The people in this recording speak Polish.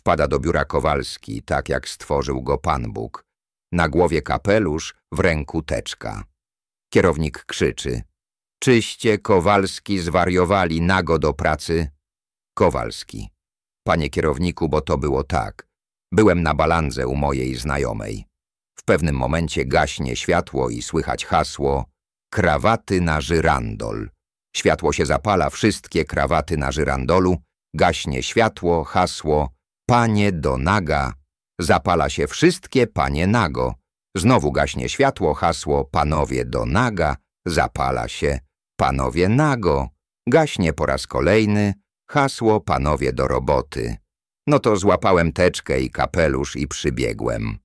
Wpada do biura Kowalski, tak jak stworzył go Pan Bóg. Na głowie kapelusz, w ręku teczka. Kierownik krzyczy. Czyście Kowalski zwariowali nago do pracy? Kowalski. Panie kierowniku, bo to było tak. Byłem na balandze u mojej znajomej. W pewnym momencie gaśnie światło i słychać hasło krawaty na żyrandol. Światło się zapala, wszystkie krawaty na żyrandolu, gaśnie światło, hasło, panie do naga. Zapala się wszystkie panie nago. Znowu gaśnie światło, hasło panowie do naga. Zapala się panowie nago. Gaśnie po raz kolejny hasło panowie do roboty. No to złapałem teczkę i kapelusz i przybiegłem.